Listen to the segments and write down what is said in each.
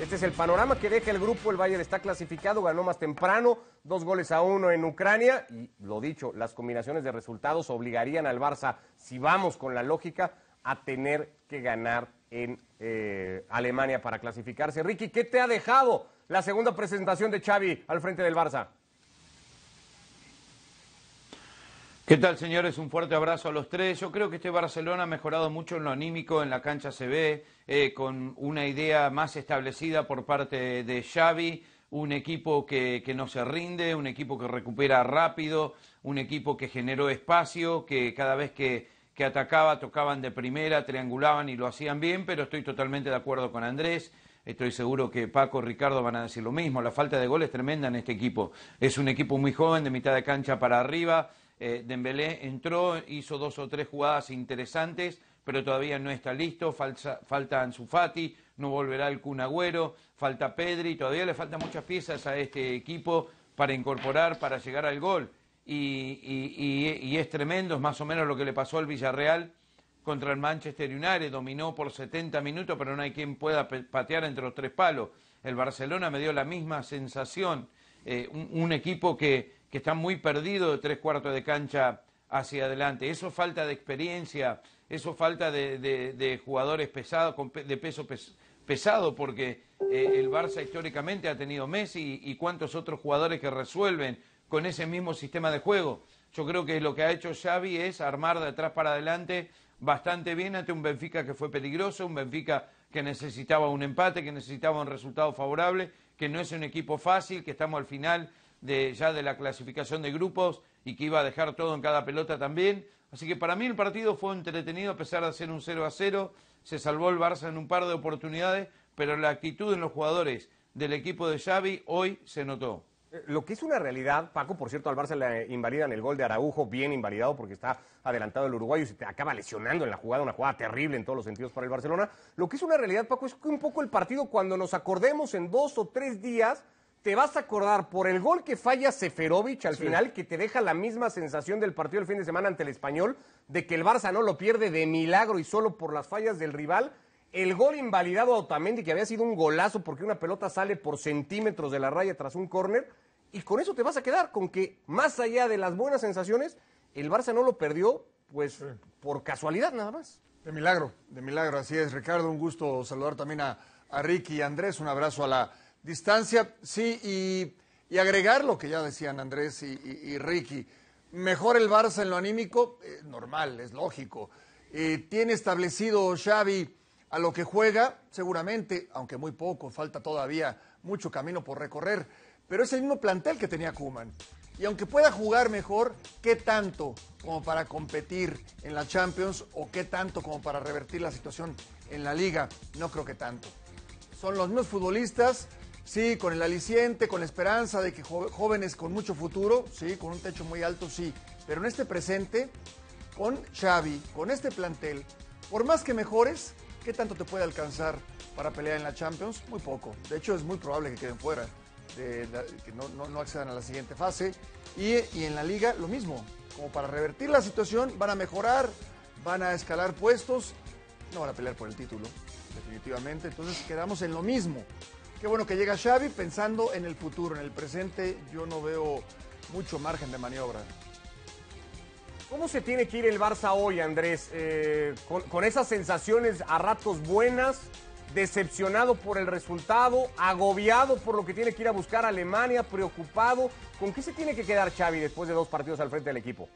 Este es el panorama que deja el grupo. El Bayern está clasificado, ganó más temprano, dos goles a uno en Ucrania. Y lo dicho, las combinaciones de resultados obligarían al Barça, si vamos con la lógica, a tener que ganar en eh, Alemania para clasificarse. Ricky, ¿qué te ha dejado la segunda presentación de Xavi al frente del Barça? ¿Qué tal, señores? Un fuerte abrazo a los tres. Yo creo que este Barcelona ha mejorado mucho en lo anímico, en la cancha se ve, eh, con una idea más establecida por parte de Xavi, un equipo que, que, no se rinde, un equipo que recupera rápido, un equipo que generó espacio, que cada vez que, atacaba, tocaban de primera, triangulaban y lo hacían bien, pero estoy totalmente de acuerdo con Andrés. Estoy seguro que Paco, y Ricardo van a decir lo mismo. La falta de gol es tremenda en este equipo. Es un equipo muy joven, de mitad de cancha para arriba. Eh, Dembélé entró, hizo dos o tres jugadas interesantes, pero todavía no está listo, falta Anzufati, no volverá el Cunagüero, Agüero, falta Pedri, todavía le faltan muchas piezas a este equipo para incorporar, para llegar al gol. Y, es tremendo, es más o menos lo que le pasó al Villarreal contra el Manchester United, dominó por 70 minutos, pero no hay quien pueda patear entre los tres palos. El Barcelona me dio la misma sensación, eh, un, equipo que que están muy perdidos de tres cuartos de cancha hacia adelante. Eso falta de experiencia, eso falta de, jugadores pesados, de peso pesado, porque eh, el Barça históricamente ha tenido Messi y, y cuántos otros jugadores que resuelven con ese mismo sistema de juego. Yo creo que lo que ha hecho Xavi es armar de atrás para adelante bastante bien ante un Benfica que fue peligroso, un Benfica que necesitaba un empate, que necesitaba un resultado favorable, que no es un equipo fácil, que estamos al final de, ya de la clasificación de grupos y que iba a dejar todo en cada pelota también. Así que para mí el partido fue entretenido a pesar de ser un 0 a 0. Se salvó el Barça en un par de oportunidades, pero la actitud de los jugadores del equipo de Xavi hoy se notó. Eh, lo que es una realidad, Paco, por cierto, al Barça le invalidan el gol de Araujo, bien invalidado porque está adelantado el uruguayo y se acaba lesionando en la jugada, una jugada terrible en todos los sentidos para el Barcelona. Lo que es una realidad, Paco, es que un poco el partido, cuando nos acordemos en dos o tres días, te vas a acordar por el gol que falla Seferovic al final, que te deja la misma sensación del partido el fin de semana ante el español, de que el Barça no lo pierde de milagro y solo por las fallas del rival. El gol invalidado a Otamendi, que había sido un golazo porque una pelota sale por centímetros de la raya tras un córner. Y con eso te vas a quedar, con que más allá de las buenas sensaciones, el Barça no lo perdió, pues por casualidad nada más. De milagro, de milagro, así es. Ricardo, un gusto saludar también a, a Ricky y Andrés. Un abrazo a la distancia, sí, y, agregar lo que ya decían Andrés y, Ricky. Mejor el Barça en lo anímico, eh, normal, es lógico. Eh, tiene establecido Xavi a lo que juega, seguramente, aunque muy poco, falta todavía mucho camino por recorrer, pero es el mismo plantel que tenía Kuman. Y aunque pueda jugar mejor, ¿qué tanto como para competir en la Champions o qué tanto como para revertir la situación en la liga? No creo que tanto. Son los mismos futbolistas, Sí, con el aliciente, con la esperanza de que jóvenes con mucho futuro, sí, con un techo muy alto, sí. Pero en este presente, con Xavi, con este plantel, por más que mejores, ¿qué tanto te puede alcanzar para pelear en la Champions? Muy poco. De hecho, es muy probable que queden fuera, que no, accedan a la siguiente fase. Y, y en la liga, lo mismo. Como para revertir la situación, van a mejorar, van a escalar puestos, no van a pelear por el título, definitivamente. Entonces quedamos en lo mismo. Qué bueno que llega Xavi pensando en el futuro, en el presente yo no veo mucho margen de maniobra. ¿Cómo se tiene que ir el Barça hoy, Andrés? Eh, con, esas sensaciones a ratos buenas, decepcionado por el resultado, agobiado por lo que tiene que ir a buscar Alemania, preocupado. ¿Con qué se tiene que quedar Xavi después de dos partidos al frente del equipo?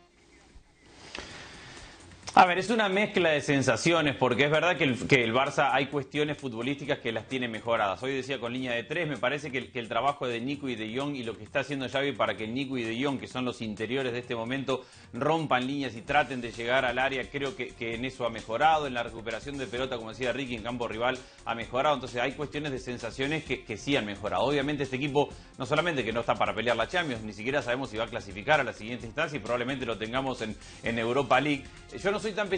A ver, es una mezcla de sensaciones, porque es verdad que el, Barça hay cuestiones futbolísticas que las tiene mejoradas. Hoy decía con línea de tres, me parece que el, trabajo de Nico y de Jong y lo que está haciendo Xavi para que Nico y de Jong, que son los interiores de este momento, rompan líneas y traten de llegar al área, creo que, en eso ha mejorado. En la recuperación de pelota, como decía Ricky, en campo rival ha mejorado. Entonces hay cuestiones de sensaciones que, sí han mejorado. Obviamente este equipo no solamente que no está para pelear la Champions, ni siquiera sabemos si va a clasificar a la siguiente instancia y probablemente lo tengamos en, en Europa League. Yo no soy tan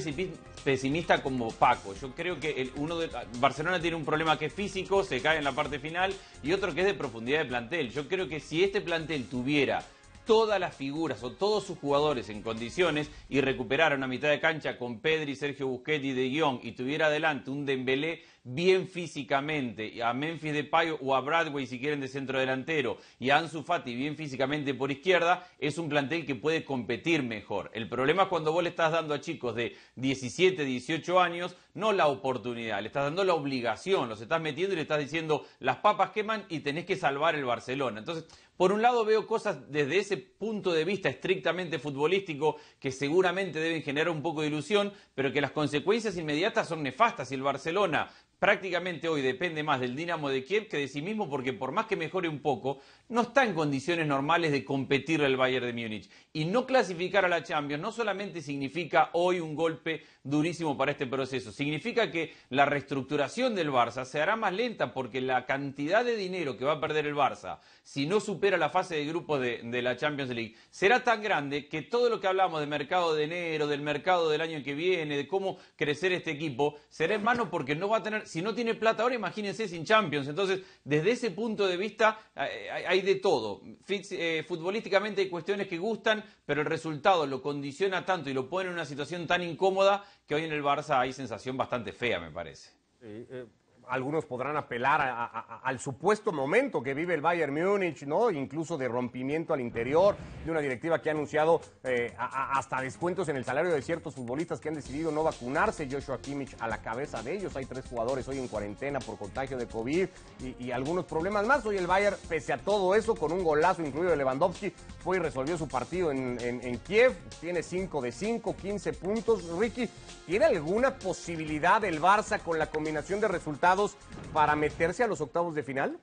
pesimista como Paco. Yo creo que el, uno de, Barcelona tiene un problema que es físico, se cae en la parte final, y otro que es de profundidad de plantel. Yo creo que si este plantel tuviera todas las figuras o todos sus jugadores en condiciones y recuperaron a mitad de cancha con Pedri, y Sergio Busquets De Guión y tuviera adelante un Dembélé bien físicamente, a Memphis Payo o a Bradway si quieren de centro delantero y a Ansu Fati bien físicamente por izquierda, es un plantel que puede competir mejor. El problema es cuando vos le estás dando a chicos de 17, 18 años no la oportunidad, le estás dando la obligación, los estás metiendo y le estás diciendo las papas queman y tenés que salvar el Barcelona. Entonces, por un lado veo cosas desde ese punto de vista estrictamente futbolístico que seguramente deben generar un poco de ilusión, pero que las consecuencias inmediatas son nefastas. y el Barcelona prácticamente hoy depende más del Dinamo de Kiev que de sí mismo, porque por más que mejore un poco, no está en condiciones normales de competir el Bayern de Múnich. Y no clasificar a la Champions no solamente significa hoy un golpe durísimo para este proceso, significa que la reestructuración del Barça se hará más lenta porque la cantidad de dinero que va a perder el Barça si no supera la fase de grupos de, la Champions League será tan grande que todo lo que hablamos de mercado de enero, del mercado del año que viene, de cómo crecer este equipo, será en mano porque no va a tener si no tiene plata ahora, imagínense sin Champions. Entonces, desde ese punto de vista, hay, de todo. Eh, futbolísticamente hay cuestiones que gustan, pero el resultado lo condiciona tanto y lo pone en una situación tan incómoda que hoy en el Barça hay sensación bastante fea, me parece. Eh, algunos podrán apelar al supuesto momento que vive el Bayern Múnich, ¿no? Incluso de rompimiento al interior, de una directiva que ha anunciado eh, hasta descuentos en el salario de ciertos futbolistas que han decidido no vacunarse. Joshua Kimmich a la cabeza de ellos. Hay tres jugadores hoy en cuarentena por contagio de COVID y, algunos problemas más. Hoy el Bayern, pese a todo eso, con un golazo incluido de Lewandowski, fue y resolvió su partido en, en Kiev. Tiene 5 de 5, 15 puntos. Ricky, ¿tiene alguna posibilidad el Barça con la combinación de resultados? para meterse a los octavos de final?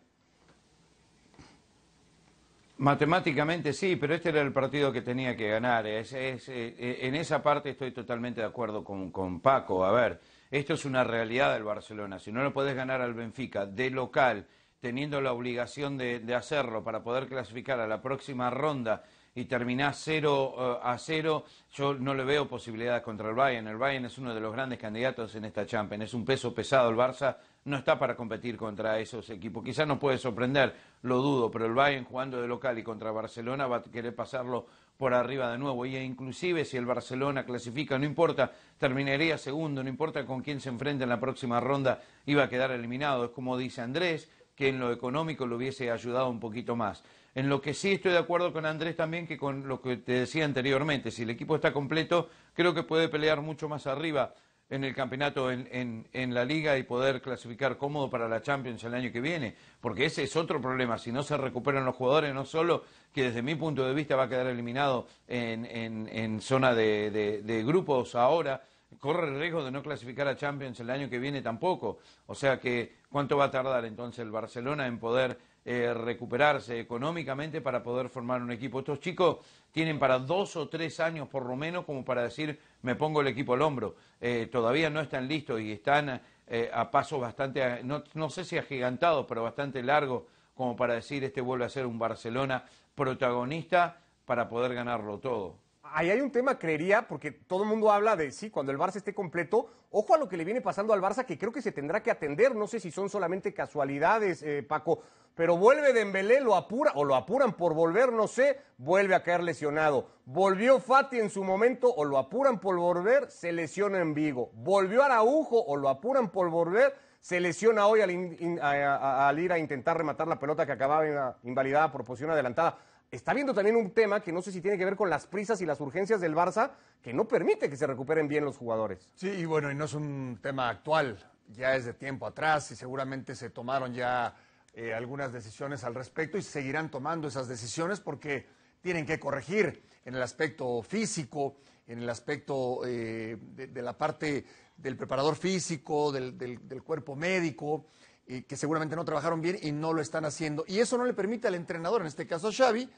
Matemáticamente sí, pero este era el partido que tenía que ganar. Eh, eh, en esa parte estoy totalmente de acuerdo con, Paco. A ver, esto es una realidad del Barcelona. Si no lo podés ganar al Benfica de local, teniendo la obligación de, hacerlo para poder clasificar a la próxima ronda y terminás 0 eh, a 0, yo no le veo posibilidades contra el Bayern. El Bayern es uno de los grandes candidatos en esta Champions. Es un peso pesado el Barça no está para competir contra esos equipos. Quizás no puede sorprender, lo dudo, pero el Bayern jugando de local y contra Barcelona va a querer pasarlo por arriba de nuevo. Y inclusive si el Barcelona clasifica, no importa, terminaría segundo, no importa con quién se enfrenta en la próxima ronda, iba a quedar eliminado. Es como dice Andrés, que en lo económico lo hubiese ayudado un poquito más. En lo que sí estoy de acuerdo con Andrés también, que con lo que te decía anteriormente, si el equipo está completo, creo que puede pelear mucho más arriba en el campeonato en, la liga y poder clasificar cómodo para la Champions el año que viene, porque ese es otro problema, si no se recuperan los jugadores, no solo que desde mi punto de vista va a quedar eliminado en, zona de, de grupos ahora, corre el riesgo de no clasificar a Champions el año que viene tampoco, o sea que cuánto va a tardar entonces el Barcelona en poder eh, recuperarse económicamente para poder formar un equipo. Estos chicos tienen para dos o tres años por lo menos como para decir me pongo el equipo al hombro. Eh, todavía no están listos y están eh, a pasos bastante, no, no, sé si agigantados, pero bastante largos como para decir este vuelve a ser un Barcelona protagonista para poder ganarlo todo. Ahí hay un tema, creería, porque todo el mundo habla de sí, cuando el Barça esté completo, ojo a lo que le viene pasando al Barça, que creo que se tendrá que atender. No sé si son solamente casualidades, Paco, pero vuelve Dembélé, lo apura o lo apuran por volver, no sé, vuelve a caer lesionado. Volvió Fati en su momento o lo apuran por volver, se lesiona en Vigo. Volvió Araujo o lo apuran por volver, se lesiona hoy al, ir a intentar rematar la pelota que acababa invalidada por posición adelantada está viendo también un tema que no sé si tiene que ver con las prisas y las urgencias del Barça, que no permite que se recuperen bien los jugadores. Sí, y bueno, y no es un tema actual, ya es de tiempo atrás y seguramente se tomaron ya eh, algunas decisiones al respecto y seguirán tomando esas decisiones porque tienen que corregir en el aspecto físico, en el aspecto eh, de, la parte del preparador físico, del, cuerpo médico, eh, que seguramente no trabajaron bien y no lo están haciendo. Y eso no le permite al entrenador, en este caso a Xavi,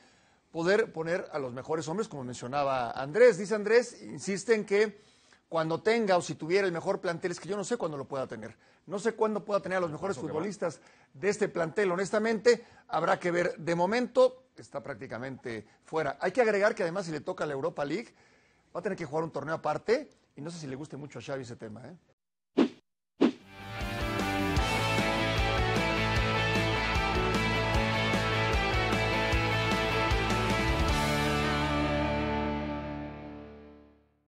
poder poner a los mejores hombres, como mencionaba Andrés. Dice Andrés, insisten en que cuando tenga o si tuviera el mejor plantel, es que yo no sé cuándo lo pueda tener. No sé cuándo pueda tener a los mejores futbolistas de este plantel. Honestamente, habrá que ver. De momento, está prácticamente fuera. Hay que agregar que además, si le toca a la Europa League, va a tener que jugar un torneo aparte. Y no sé si le guste mucho a Xavi ese tema, ¿eh?